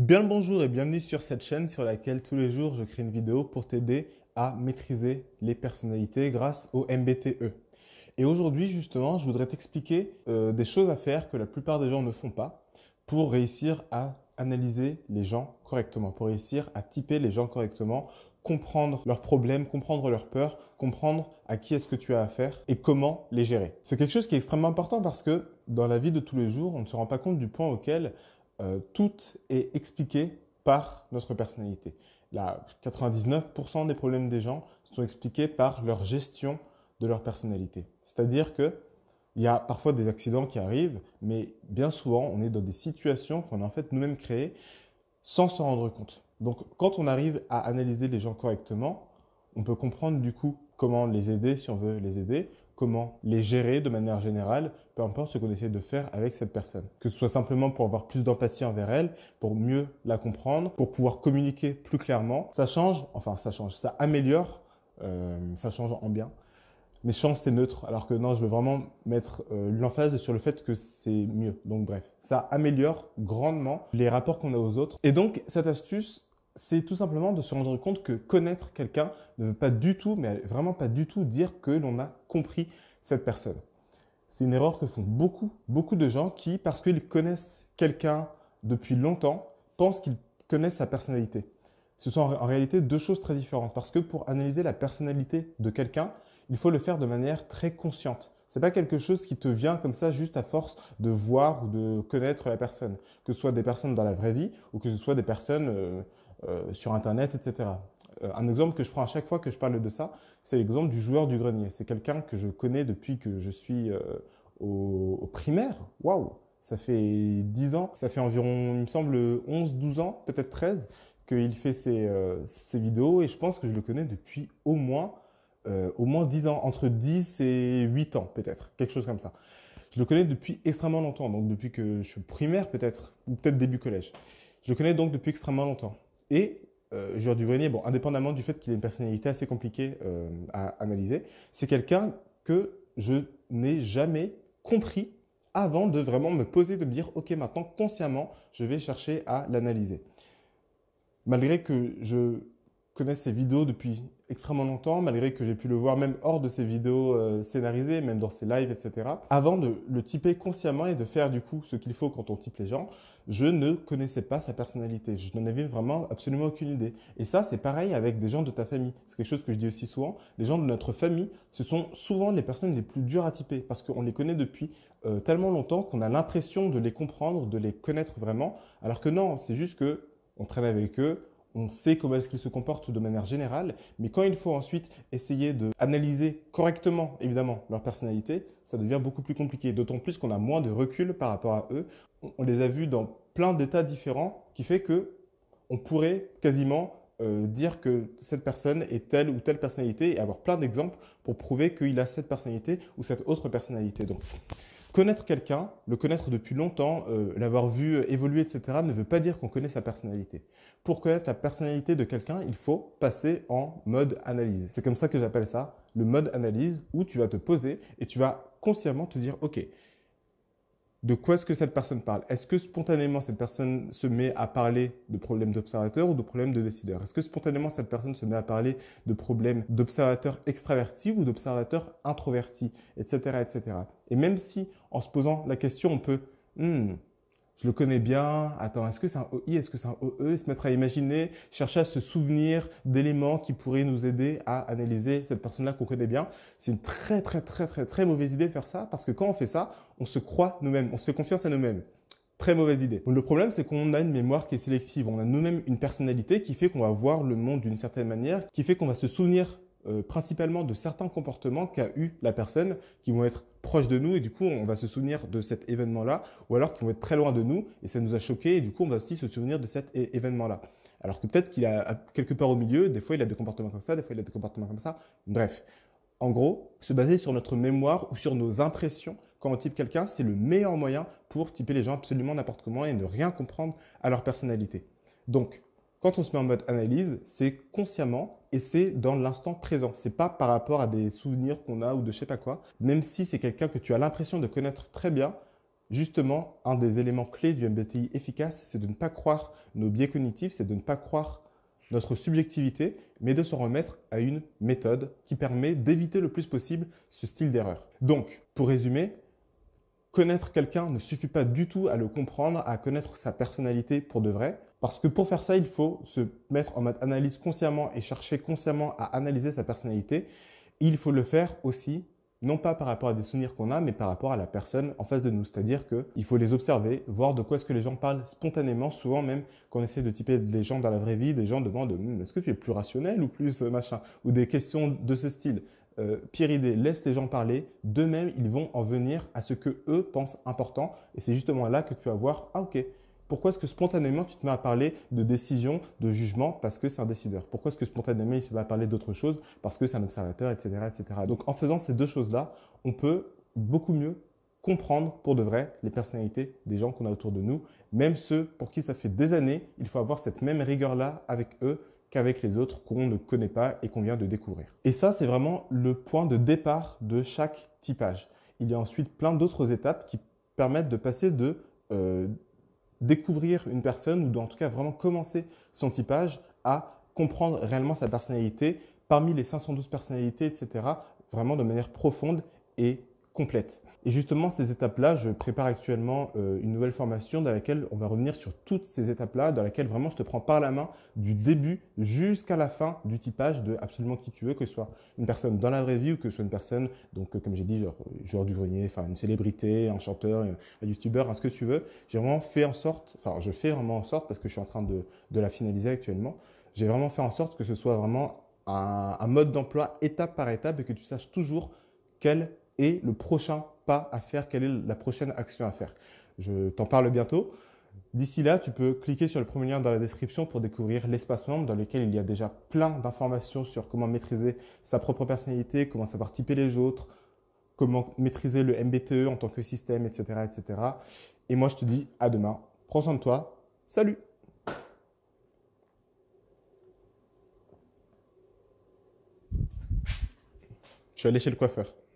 Bien le bonjour et bienvenue sur cette chaîne sur laquelle tous les jours je crée une vidéo pour t'aider à maîtriser les personnalités grâce au MBTE. Et aujourd'hui justement, je voudrais t'expliquer euh, des choses à faire que la plupart des gens ne font pas pour réussir à analyser les gens correctement, pour réussir à typer les gens correctement, comprendre leurs problèmes, comprendre leurs peurs, comprendre à qui est-ce que tu as affaire et comment les gérer. C'est quelque chose qui est extrêmement important parce que dans la vie de tous les jours, on ne se rend pas compte du point auquel euh, tout est expliqué par notre personnalité. Là, 99% des problèmes des gens sont expliqués par leur gestion de leur personnalité. C'est-à-dire que il y a parfois des accidents qui arrivent, mais bien souvent, on est dans des situations qu'on a en fait nous-mêmes créées sans s'en rendre compte. Donc, quand on arrive à analyser les gens correctement, on peut comprendre du coup comment les aider si on veut les aider, comment les gérer de manière générale, peu importe ce qu'on essaie de faire avec cette personne. Que ce soit simplement pour avoir plus d'empathie envers elle, pour mieux la comprendre, pour pouvoir communiquer plus clairement. Ça change, enfin ça change, ça améliore, euh, ça change en bien. Mais chance, c'est neutre, alors que non, je veux vraiment mettre euh, l'emphase sur le fait que c'est mieux. Donc bref, ça améliore grandement les rapports qu'on a aux autres. Et donc, cette astuce, c'est tout simplement de se rendre compte que connaître quelqu'un ne veut pas du tout, mais vraiment pas du tout dire que l'on a compris cette personne. C'est une erreur que font beaucoup, beaucoup de gens qui, parce qu'ils connaissent quelqu'un depuis longtemps, pensent qu'ils connaissent sa personnalité. Ce sont en réalité deux choses très différentes parce que pour analyser la personnalité de quelqu'un, il faut le faire de manière très consciente. Ce n'est pas quelque chose qui te vient comme ça juste à force de voir ou de connaître la personne, que ce soit des personnes dans la vraie vie ou que ce soit des personnes euh, euh, sur Internet, etc. Euh, un exemple que je prends à chaque fois que je parle de ça, c'est l'exemple du joueur du grenier. C'est quelqu'un que je connais depuis que je suis euh, au, primaire. Waouh Ça fait 10 ans, ça fait environ, il me semble, 11, 12 ans, peut-être 13, qu'il fait ses, vidéos et je pense que je le connais depuis au moins au moins 10 ans, entre 10 et 8 ans peut-être, quelque chose comme ça. Je le connais depuis extrêmement longtemps, donc depuis que je suis primaire peut-être, ou peut-être début collège. Je le connais donc depuis extrêmement longtemps. Et euh, Gérard bon, indépendamment du fait qu'il ait une personnalité assez compliquée euh, à analyser, c'est quelqu'un que je n'ai jamais compris avant de vraiment me poser, de me dire, OK, maintenant, consciemment, je vais chercher à l'analyser. Malgré que je connais ces vidéos depuis extrêmement longtemps, malgré que j'ai pu le voir même hors de ces vidéos euh, scénarisées, même dans ses lives, etc. Avant de le typer consciemment et de faire du coup ce qu'il faut quand on type les gens, je ne connaissais pas sa personnalité. Je n'en avais vraiment absolument aucune idée. Et ça, c'est pareil avec des gens de ta famille. C'est quelque chose que je dis aussi souvent. Les gens de notre famille, ce sont souvent les personnes les plus dures à typer parce qu'on les connaît depuis euh, tellement longtemps qu'on a l'impression de les comprendre, de les connaître vraiment. Alors que non, c'est juste que on traîne avec eux, on sait comment est-ce qu'ils se comportent de manière générale, mais quand il faut ensuite essayer d'analyser correctement, évidemment, leur personnalité, ça devient beaucoup plus compliqué, d'autant plus qu'on a moins de recul par rapport à eux. On les a vus dans plein d'états différents, qui fait que on pourrait quasiment euh, dire que cette personne est telle ou telle personnalité et avoir plein d'exemples pour prouver qu'il a cette personnalité ou cette autre personnalité. Donc, connaître quelqu'un, le connaître depuis longtemps, euh, l'avoir vu euh, évoluer, etc., ne veut pas dire qu'on connaît sa personnalité. Pour connaître la personnalité de quelqu'un, il faut passer en mode analyse. C'est comme ça que j'appelle ça, le mode analyse, où tu vas te poser et tu vas consciemment te dire, OK, de quoi est-ce que cette personne parle Est-ce que spontanément cette personne se met à parler de problèmes d'observateur ou de problèmes de décideur Est-ce que spontanément cette personne se met à parler de problèmes d'observateur extraverti ou d'observateur introverti etc., etc. Et même si en se posant la question, on peut hmm, je le connais bien. Attends, est-ce que c'est un OI Est-ce que c'est un OE Se mettre à imaginer, chercher à se souvenir d'éléments qui pourraient nous aider à analyser cette personne-là qu'on connaît bien. C'est une très, très, très, très, très mauvaise idée de faire ça parce que quand on fait ça, on se croit nous-mêmes, on se fait confiance à nous-mêmes. Très mauvaise idée. le problème, c'est qu'on a une mémoire qui est sélective. On a nous-mêmes une personnalité qui fait qu'on va voir le monde d'une certaine manière, qui fait qu'on va se souvenir euh, principalement de certains comportements qu'a eu la personne qui vont être proches de nous et du coup on va se souvenir de cet événement-là ou alors qui vont être très loin de nous et ça nous a choqué et du coup on va aussi se souvenir de cet événement-là. Alors que peut-être qu'il a quelque part au milieu, des fois il a des comportements comme ça, des fois il a des comportements comme ça. Bref, en gros, se baser sur notre mémoire ou sur nos impressions quand on type quelqu'un, c'est le meilleur moyen pour typer les gens absolument n'importe comment et ne rien comprendre à leur personnalité. Donc, quand on se met en mode analyse, c'est consciemment et c'est dans l'instant présent. C'est pas par rapport à des souvenirs qu'on a ou de je sais pas quoi. Même si c'est quelqu'un que tu as l'impression de connaître très bien, justement, un des éléments clés du MBTI efficace, c'est de ne pas croire nos biais cognitifs, c'est de ne pas croire notre subjectivité, mais de se remettre à une méthode qui permet d'éviter le plus possible ce style d'erreur. Donc, pour résumer, connaître quelqu'un ne suffit pas du tout à le comprendre, à connaître sa personnalité pour de vrai. Parce que pour faire ça, il faut se mettre en mode analyse consciemment et chercher consciemment à analyser sa personnalité. Il faut le faire aussi, non pas par rapport à des souvenirs qu'on a, mais par rapport à la personne en face de nous. C'est-à-dire qu'il faut les observer, voir de quoi est-ce que les gens parlent spontanément. Souvent même, quand on essaie de typer des gens dans la vraie vie, des gens demandent « est-ce que tu es plus rationnel ou plus machin ?» ou des questions de ce style euh, Idée, laisse les gens parler. D'eux-mêmes, ils vont en venir à ce que eux pensent important. Et c'est justement là que tu vas voir, ah ok, pourquoi est-ce que spontanément tu te mets à parler de décision, de jugement Parce que c'est un décideur. Pourquoi est-ce que spontanément il se met à parler d'autre chose Parce que c'est un observateur, etc., etc. Donc en faisant ces deux choses-là, on peut beaucoup mieux comprendre pour de vrai les personnalités des gens qu'on a autour de nous, même ceux pour qui ça fait des années, il faut avoir cette même rigueur-là avec eux qu'avec les autres qu'on ne connaît pas et qu'on vient de découvrir. Et ça, c'est vraiment le point de départ de chaque typage. Il y a ensuite plein d'autres étapes qui permettent de passer de euh, découvrir une personne ou en tout cas vraiment commencer son typage à comprendre réellement sa personnalité parmi les 512 personnalités, etc., vraiment de manière profonde et complète. Et justement, ces étapes-là, je prépare actuellement euh, une nouvelle formation dans laquelle on va revenir sur toutes ces étapes-là, dans laquelle vraiment je te prends par la main du début jusqu'à la fin du typage de absolument qui tu veux, que ce soit une personne dans la vraie vie ou que ce soit une personne, donc euh, comme j'ai dit, genre joueur du grenier, enfin une célébrité, un chanteur, euh, un youtubeur, ce que tu veux. J'ai vraiment fait en sorte, enfin je fais vraiment en sorte parce que je suis en train de, de la finaliser actuellement. J'ai vraiment fait en sorte que ce soit vraiment un, un mode d'emploi étape par étape et que tu saches toujours quel est le prochain à faire, quelle est la prochaine action à faire. Je t'en parle bientôt. D'ici là, tu peux cliquer sur le premier lien dans la description pour découvrir l'espace membre dans lequel il y a déjà plein d'informations sur comment maîtriser sa propre personnalité, comment savoir typer les autres, comment maîtriser le MBTE en tant que système, etc. etc. Et moi, je te dis à demain. Prends soin de toi. Salut Je suis allé chez le coiffeur.